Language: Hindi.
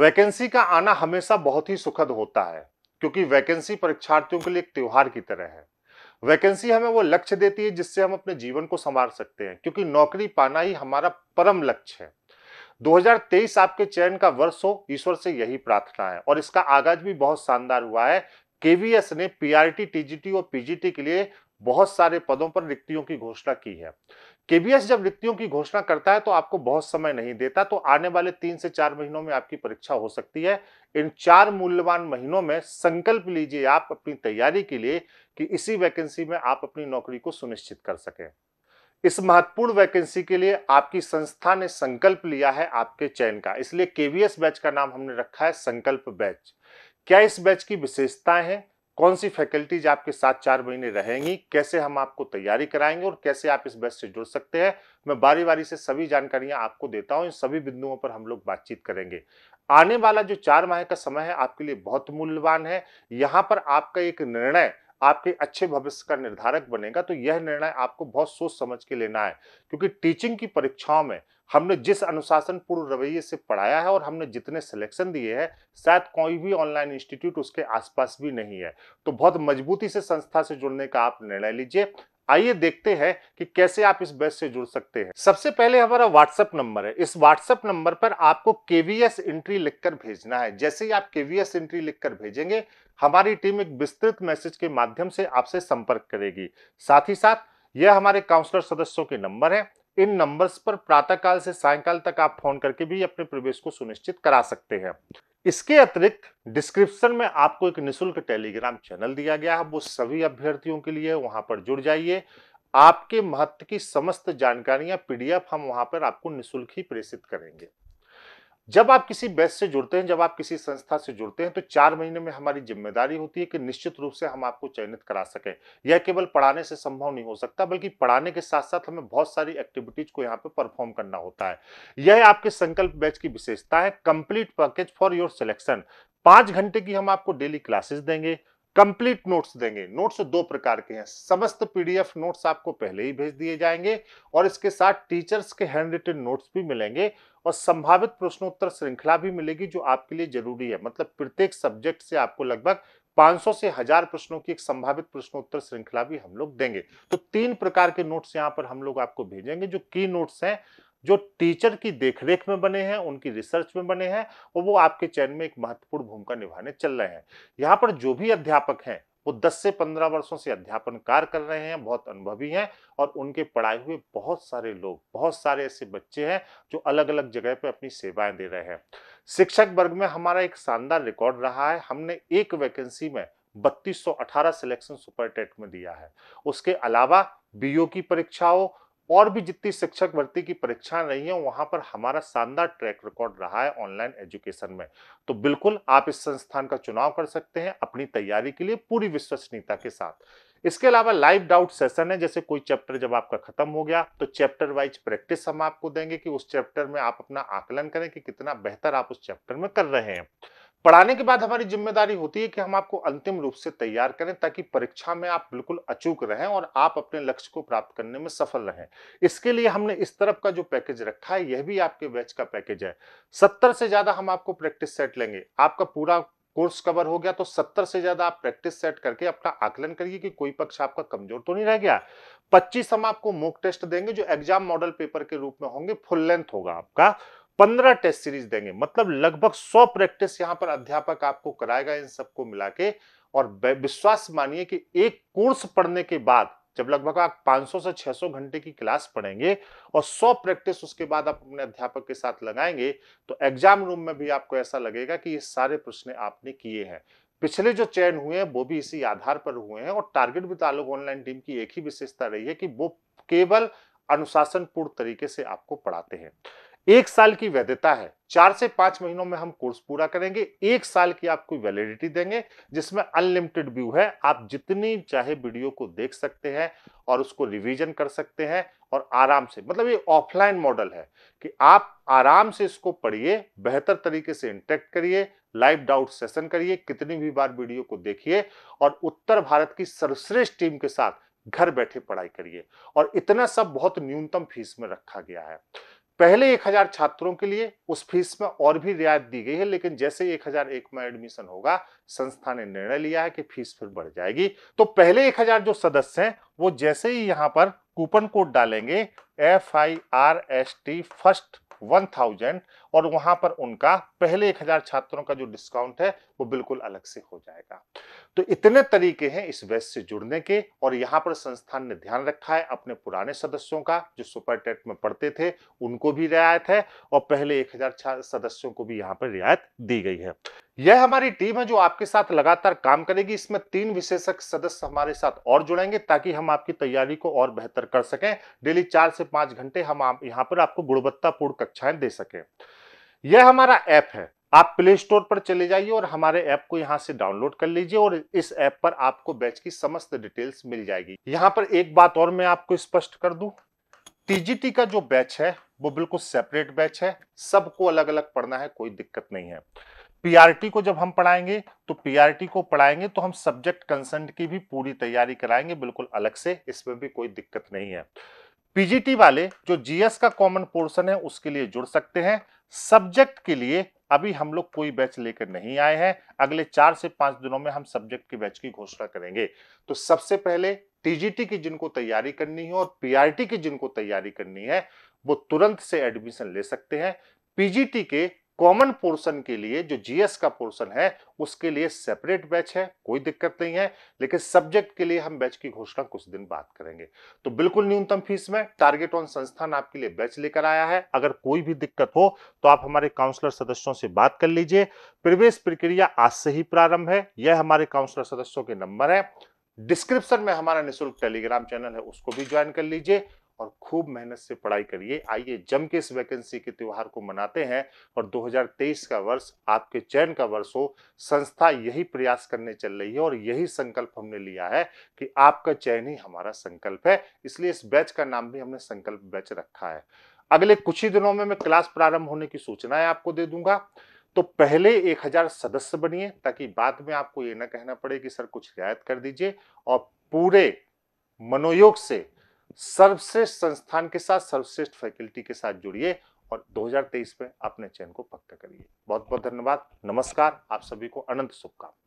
वैकेंसी का आना हमेशा बहुत ही सुखद होता है क्योंकि वैकेंसी परीक्षार्थियों के लिए एक त्यौहार की तरह है वैकेंसी हमें वो लक्ष्य देती है जिससे हम अपने जीवन को संवार सकते हैं क्योंकि नौकरी पाना ही हमारा परम लक्ष्य है 2023 आपके चयन का वर्ष हो ईश्वर से यही प्रार्थना है और इसका आगाज भी बहुत शानदार हुआ है केवीएस ने पीआरटी टीजीटी और पीजीटी के लिए बहुत सारे पदों पर रिक्तियों की घोषणा की है केबीएस जब रिक्तियों की घोषणा करता है तो आपको बहुत समय नहीं देता तो आने वाले तीन से चार महीनों में आपकी परीक्षा हो सकती है इन चार मूल्यवान महीनों में संकल्प लीजिए आप अपनी तैयारी के लिए कि इसी वैकेंसी में आप अपनी नौकरी को सुनिश्चित कर सकें इस महत्वपूर्ण वैकेंसी के लिए आपकी संस्था ने संकल्प लिया है आपके चयन का इसलिए केवीएस बैच का नाम हमने रखा है संकल्प बैच क्या इस बैच की विशेषताएं हैं कौन सी फैकल्टीज आपके साथ चार महीने रहेंगी कैसे हम आपको तैयारी कराएंगे और कैसे आप इस बैच से जुड़ सकते हैं मैं बारी बारी से सभी जानकारियां आपको देता हूं इन सभी बिंदुओं पर हम लोग बातचीत करेंगे आने वाला जो चार माह का समय है आपके लिए बहुत मूल्यवान है यहाँ पर आपका एक निर्णय आपके अच्छे भविष्य का निर्धारक बनेगा तो यह निर्णय आपको बहुत सोच समझ के लेना है क्योंकि टीचिंग की परीक्षाओं में हमने जिस अनुशासन पूर्ण रवैये से पढ़ाया है और हमने जितने सिलेक्शन दिए हैं शायद कोई भी ऑनलाइन इंस्टीट्यूट उसके आसपास भी नहीं है तो बहुत मजबूती से संस्था से जुड़ने का आप निर्णय लीजिए आइए देखते हैं कि कैसे आप इस बैच से जुड़ सकते हैं सबसे पहले हमारा व्हाट्सएप नंबर है इस व्हाट्सएप नंबर पर आपको केवीएस एंट्री लिखकर भेजना है जैसे ही आप केवीएस एंट्री लिखकर भेजेंगे हमारी टीम एक विस्तृत मैसेज के माध्यम से आपसे संपर्क करेगी साथ ही साथ यह हमारे काउंसलर सदस्यों के नंबर है इन नंबर्स पर प्रातःकाल से सायकाल तक आप फोन करके भी अपने प्रवेश को सुनिश्चित करा सकते हैं इसके अतिरिक्त डिस्क्रिप्शन में आपको एक निशुल्क टेलीग्राम चैनल दिया गया है वो सभी अभ्यर्थियों के लिए वहां पर जुड़ जाइए आपके महत्व की समस्त जानकारियां पीडीएफ हम वहां पर आपको निःशुल्क ही प्रेषित करेंगे जब आप किसी बैच से जुड़ते हैं जब आप किसी संस्था से जुड़ते हैं तो चार महीने में हमारी जिम्मेदारी होती है कि निश्चित रूप से हम आपको चयनित करा सकें यह केवल पढ़ाने से संभव नहीं हो सकता बल्कि पढ़ाने के साथ साथ हमें बहुत सारी एक्टिविटीज को यहाँ पे परफॉर्म करना होता है यह आपके संकल्प बैच की विशेषता है complete package for your selection पांच घंटे की हम आपको डेली क्लासेस देंगे कंप्लीट नोट्स देंगे नोट्स दो प्रकार के हैं समस्त पीडीएफ नोट्स आपको पहले ही भेज दिए जाएंगे और इसके साथ टीचर्स के हैंड रिटेन नोट्स भी मिलेंगे और संभावित प्रश्नोत्तर श्रृंखला भी मिलेगी जो आपके लिए जरूरी है मतलब प्रत्येक सब्जेक्ट से आपको लगभग 500 से हजार प्रश्नों की एक संभावित प्रश्नोत्तर श्रृंखला भी हम लोग देंगे तो तीन प्रकार के नोट्स यहाँ पर हम लोग आपको भेजेंगे जो की नोट्स हैं जो टीचर की देखरेख में बने हैं उनकी रिसर्च में बने हैं और वो आपके चयन में एक महत्वपूर्ण भूमिका निभाने चल रहे हैं यहाँ पर जो भी अध्यापक हैं वो 10 से 15 वर्षों से अध्यापन कार्य कर रहे हैं बहुत अनुभवी हैं और उनके पढ़ाए हुए बहुत सारे लोग बहुत सारे ऐसे बच्चे हैं जो अलग अलग जगह पर अपनी सेवाएं दे रहे हैं शिक्षक वर्ग में हमारा एक शानदार रिकॉर्ड रहा है हमने एक वैकेंसी में 3218 सिलेक्शन सुपरटेट में दिया है उसके अलावा बीओ की परीक्षाओं और भी जितनी शिक्षक भर्ती की परीक्षाएं रही हैं वहां पर हमारा शानदार ट्रैक रिकॉर्ड रहा है ऑनलाइन एजुकेशन में तो बिल्कुल आप इस संस्थान का चुनाव कर सकते हैं अपनी तैयारी के लिए पूरी विश्वसनीयता के साथ इसके अलावा लाइव डाउट सेशन है जैसे कोई चैप्टर जब आपका खत्म हो गया तो चैप्टर वाइज प्रैक्टिस हम आपको देंगे कि उस चैप्टर में आप अपना आकलन करें कि कितना बेहतर आप उस चैप्टर में कर रहे हैं पढ़ाने के बाद हमारी जिम्मेदारी होती है कि हम आपको अंतिम रूप से तैयार करें ताकि परीक्षा में आप बिल्कुल अचूक रहें और आप अपने लक्ष्य को प्राप्त करने में सफल रहें इसके लिए हमने इस तरफ का जो पैकेज रखा है यह भी आपके बैच का पैकेज है सत्तर से ज्यादा हम आपको प्रैक्टिस सेट लेंगे आपका पूरा कोर्स कवर हो गया तो सत्तर से ज्यादा आप प्रैक्टिस सेट करके अपना आकलन करिए कि कोई पक्ष आपका कमजोर तो नहीं रह गया 25 हम आपको मॉक टेस्ट देंगे जो एग्जाम मॉडल पेपर के रूप में होंगे फुल लेंथ होगा आपका पंद्रह टेस्ट सीरीज देंगे मतलब लगभग सौ प्रैक्टिस यहाँ पर अध्यापक आपको कराएगा इन सबको मिला के और विश्वास मानिए कि एक कोर्स पढ़ने के बाद जब लगभग आप 500 से 600 घंटे की क्लास पढ़ेंगे और 100 प्रैक्टिस उसके बाद आप अपने अध्यापक के साथ लगाएंगे तो एग्जाम रूम में भी आपको ऐसा लगेगा कि ये सारे प्रश्न आपने किए हैं पिछले जो चयन हुए हैं वो भी इसी आधार पर हुए हैं और टारगेट भी तालुक ऑनलाइन टीम की एक ही विशेषता रही है कि वो केवल अनुशासनपूर्ण तरीके से आपको पढ़ाते हैं एक साल की वैधता है चार से पांच महीनों में हम कोर्स पूरा करेंगे एक साल की आपको वैलिडिटी देंगे जिसमें अनलिमिटेड व्यू है आप जितनी चाहे वीडियो को देख सकते हैं और उसको रिवीजन कर सकते हैं और आराम से मतलब ये ऑफलाइन मॉडल है कि आप आराम से इसको पढ़िए बेहतर तरीके से इंटरेक्ट करिए लाइव डाउट सेशन करिए कितनी भी बार वीडियो को देखिए और उत्तर भारत की सर्वश्रेष्ठ टीम के साथ घर बैठे पढ़ाई करिए और इतना सब बहुत न्यूनतम फीस में रखा गया है पहले एक हजार छात्रों के लिए उस फीस में और भी रियायत दी गई है लेकिन जैसे एक हजार एक में एडमिशन होगा संस्था ने निर्णय लिया है कि फीस फिर बढ़ जाएगी तो पहले एक हजार जो सदस्य हैं वो जैसे ही यहां पर कूपन कोड डालेंगे F I R S T first one thousand और वहां पर उनका पहले एक हजार छात्रों का जो डिस्काउंट है वो बिल्कुल अलग से हो जाएगा तो इतने तरीके हैं इस वेस्ट से जुड़ने के और यहाँ पर संस्थान ने ध्यान रखा है अपने पुराने सदस्यों का जो सुपर टेट में पढ़ते थे उनको भी रियायत है और पहले एक हजार सदस्यों को भी यहाँ पर रियायत दी गई है यह हमारी टीम है जो आपके साथ लगातार काम करेगी इसमें तीन विशेषज्ञ सदस्य हमारे साथ और जुड़ेंगे ताकि हम आपकी तैयारी को और बेहतर कर सकें डेली चार से पांच घंटे हम आप यहाँ पर आपको गुणवत्तापूर्ण कक्षाएं दे सकें यह हमारा ऐप है आप प्ले स्टोर पर चले जाइए और हमारे ऐप को यहाँ से डाउनलोड कर लीजिए और इस ऐप पर आपको बैच की समस्त डिटेल्स मिल जाएगी यहाँ पर एक बात और मैं आपको स्पष्ट कर दू टीजीटी का जो बैच है वो बिल्कुल सेपरेट बैच है सबको अलग अलग पढ़ना है कोई दिक्कत नहीं है पीआरटी को जब हम पढ़ाएंगे तो पीआरटी को पढ़ाएंगे तो हम सब्जेक्ट कंसेंट की भी पूरी तैयारी कराएंगे बिल्कुल अलग से इसमें भी कोई दिक्कत नहीं है पीजीटी वाले जो जीएस का कॉमन पोर्शन है उसके लिए जुड़ सकते हैं सब्जेक्ट के लिए अभी हम लोग कोई बैच लेकर नहीं आए हैं अगले चार से पांच दिनों में हम सब्जेक्ट के बैच की घोषणा करेंगे तो सबसे पहले टीजीटी की जिनको तैयारी करनी है और पीआरटी की जिनको तैयारी करनी है वो तुरंत से एडमिशन ले सकते हैं पीजीटी के कॉमन पोर्शन के लिए जो जीएस का पोर्शन है उसके लिए सेपरेट बैच है कोई दिक्कत नहीं है लेकिन सब्जेक्ट के लिए हम बैच की घोषणा कुछ दिन बाद करेंगे तो बिल्कुल न्यूनतम फीस में टारगेट ऑन संस्थान आपके लिए बैच लेकर आया है अगर कोई भी दिक्कत हो तो आप हमारे काउंसलर सदस्यों से बात कर लीजिए प्रवेश प्रक्रिया आज से ही प्रारंभ है यह हमारे काउंसलर सदस्यों के नंबर है डिस्क्रिप्शन में हमारा निःशुल्क टेलीग्राम चैनल है उसको भी ज्वाइन कर लीजिए और खूब मेहनत से पढ़ाई करिए आइए जम के इस वैकेंसी के त्यौहार को मनाते हैं और 2023 का वर्ष आपके चयन का वर्ष हो संस्था यही प्रयास करने चल रही है और यही संकल्प हमने लिया है कि आपका चयन ही हमारा संकल्प है इसलिए इस बैच का नाम भी हमने संकल्प बैच रखा है अगले कुछ ही दिनों में मैं क्लास प्रारंभ होने की सूचनाएं आपको दे दूंगा तो पहले 1000 सदस्य बनिए ताकि बाद में आपको ये ना कहना पड़े कि सर कुछ रियायत कर दीजिए और पूरे मनोयोग से सर्वश्रेष्ठ संस्थान के साथ सर्वश्रेष्ठ फैकल्टी के साथ जुड़िए और 2023 में अपने चयन को पक्का करिए बहुत बहुत धन्यवाद नमस्कार आप सभी को अनंत शुभकामना